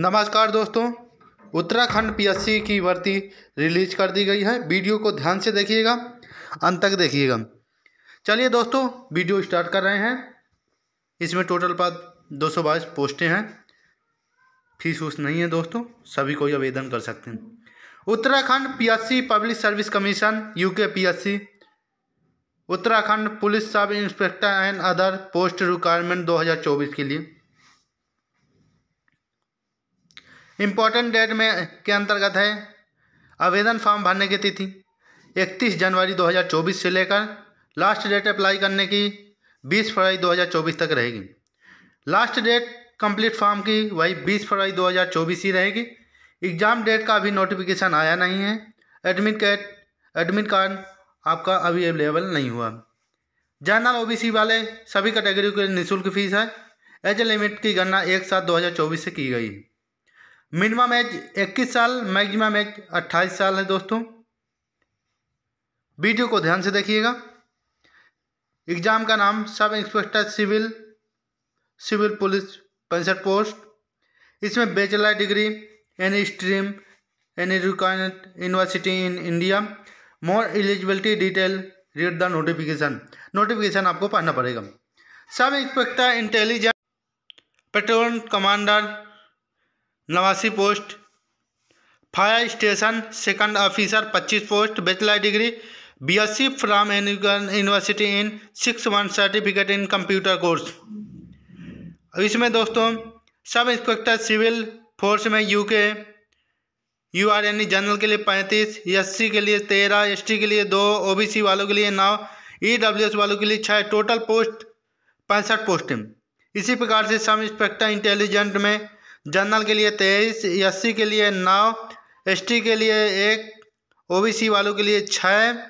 नमस्कार दोस्तों उत्तराखंड पीएससी की भर्ती रिलीज कर दी गई है वीडियो को ध्यान से देखिएगा अंत तक देखिएगा चलिए दोस्तों वीडियो स्टार्ट कर रहे हैं इसमें टोटल पद दो सौ बाईस पोस्टें हैं फीस उस नहीं है दोस्तों सभी कोई आवेदन कर सकते हैं Uttarakhand PSC public service commission UK PSC Uttarakhand police sub inspector and other post requirement 2024 के लिए इम्पोर्टेंट डेट में के अंतर्गत है आवेदन फॉर्म भरने की तिथि 31 जनवरी 2024 से लेकर लास्ट डेट अप्लाई करने की 20 फरवरी 2024 तक रहेगी लास्ट डेट कंप्लीट फॉर्म की वही 20 फरवरी 2024 ही रहेगी एग्ज़ाम डेट का अभी नोटिफिकेशन आया नहीं है एडमिट कार्ड एडमिट कार्ड आपका अभी अवेलेबल नहीं हुआ जनरल ओ वाले सभी कैटेगरी के निःशुल्क फीस है एज लिमिट की गणना एक सात दो से की गई मिनिमम एज इक्कीस साल मैक्सिमम एज अट्ठाईस साल है दोस्तों वीडियो को ध्यान से देखिएगा एग्ज़ाम का नाम sub inspector civil civil police पैंसठ पोस्ट इसमें bachelor degree any stream any requirement university in India more eligibility detail read the notification notification आपको पढ़ना पड़ेगा sub inspector intelligent patrol commander नवासी post fire station second officer पच्चीस post bachelor degree BSc from an university in six one certificate in computer course इसमें दोस्तों sub inspector civil force में UK U R यानी general के लिए पैंतीस S के लिए तेरह एस के लिए दो ओबीसी वालों के लिए नौ ई e वालों के लिए छः टोटल पोस्ट पैंसठ पोस्ट इसी प्रकार से सब इंस्पेक्टर इंटेलिजेंट में जनरल के लिए तेईस एस के लिए नौ एस के लिए एक ओ वालों के लिए छः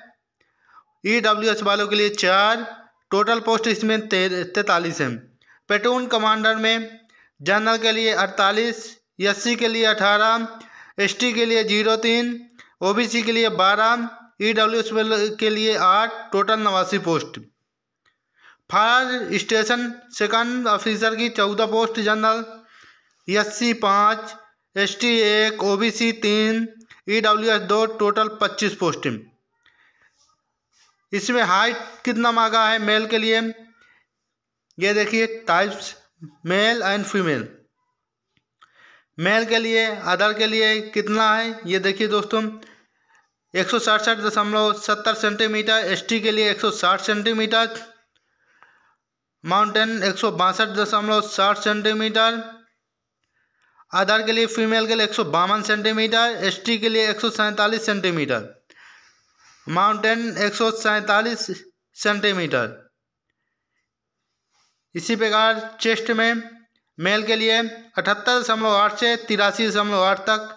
ई वालों के लिए चार टोटल पोस्ट इसमें तैतालीस हैं पेटून कमांडर में जनरल के लिए अड़तालीस एस के लिए अठारह एस के लिए जीरो तीन ओ के लिए बारह ई के लिए आठ टोटल नवासी post fire station second officer की चौदह पोस्ट जनरल एस सी पाँच एस टी एक ओ बी सी तीन ई डब्ल्यू एस दो टोटल पच्चीस पोस्टिंग इसमें हाइट कितना मांगा है मेल के लिए ये देखिए types male and female male के लिए अदर के लिए कितना है ये देखिए दोस्तों एक सौ सड़सठ दशमलव सत्तर सेंटीमीटर एस टी के लिए एक सौ साठ सेंटीमीटर माउंटेन एक सौ बासठ दशमलव साठ सेंटीमीटर आधार के लिए फीमेल के लिए एक सेंटीमीटर एस के लिए एक सेंटीमीटर माउंटेन एक सेंटीमीटर इसी प्रकार चेस्ट में मेल के लिए अठहत्तर दशमलव आठ से तिरासी दशमलव आठ तक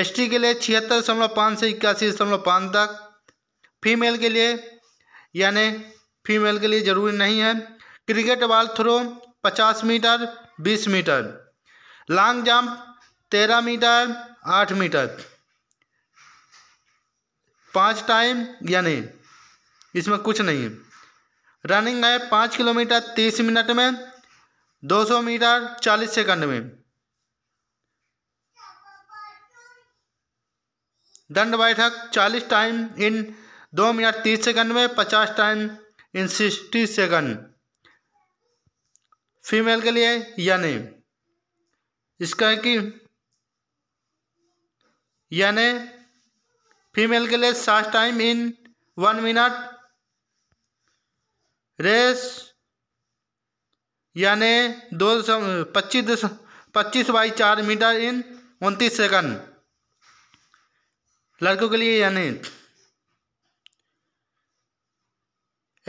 एसटी के लिए छिहत्तर दशमलव पाँच से इक्यासी दशमलव पाँच तक फीमेल के लिए यानी फीमेल के लिए ज़रूरी नहीं है क्रिकेट बॉल थ्रो पचास मीटर बीस मीटर लॉन्ग जंप तेरह मीटर आठ मीटर पाँच टाइम यानी इसमें कुछ नहीं है रनिंग है पाँच किलोमीटर तीस मिनट में दो सौ मीटर चालीस सेकंड में दंड बैठक चालीस टाइम इन दो मिनट तीस सेकंड में पचास time in sixty second female के लिए या नहीं इसका है कि यानी फीमेल के लिए सात time in one minute race यानी दो पच्चीस दस पच्चीस बाई चार मीटर इन उनतीस सेकंड लड़कों के लिए यानी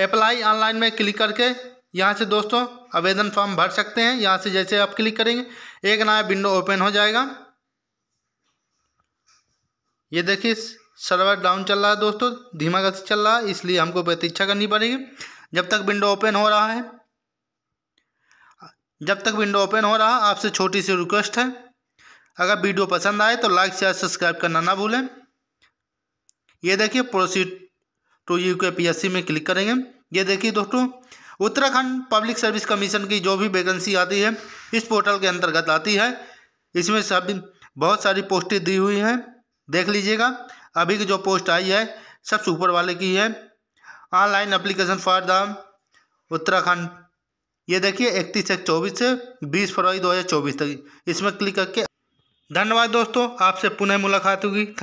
अप्लाई ऑनलाइन में क्लिक करके यहाँ से दोस्तों आवेदन फॉर्म भर सकते हैं यहाँ से जैसे आप क्लिक करेंगे एक नया विंडो ओपन हो जाएगा ये देखिए सर्वर डाउन चल रहा है दोस्तों धीमा गति चल रहा है इसलिए हमको प्रतीक्षा करनी पड़ेगी जब तक विंडो ओपन हो रहा है जब तक विंडो ओपन हो रहा है आपसे छोटी सी रिक्वेस्ट है अगर वीडियो पसंद आए तो लाइक शेयर सब्सक्राइब करना ना भूलें ये देखिए proceed to U K P में क्लिक करेंगे ये देखिए दोस्तों उत्तराखंड पब्लिक सर्विस कमीशन की जो भी वैकेंसी आती है इस पोर्टल के अंतर्गत आती है इसमें सभी बहुत सारी पोस्टें दी हुई हैं देख लीजिएगा अभी की जो पोस्ट आई है सब सुपर वाले की है online application for the Uttarakhand ये देखिए इकतीस एक चौबीस से बीस फरवरी दो हज़ार चौबीस तक इसमें क्लिक करके धन्यवाद दोस्तों आपसे पुनः मुलाकात होगी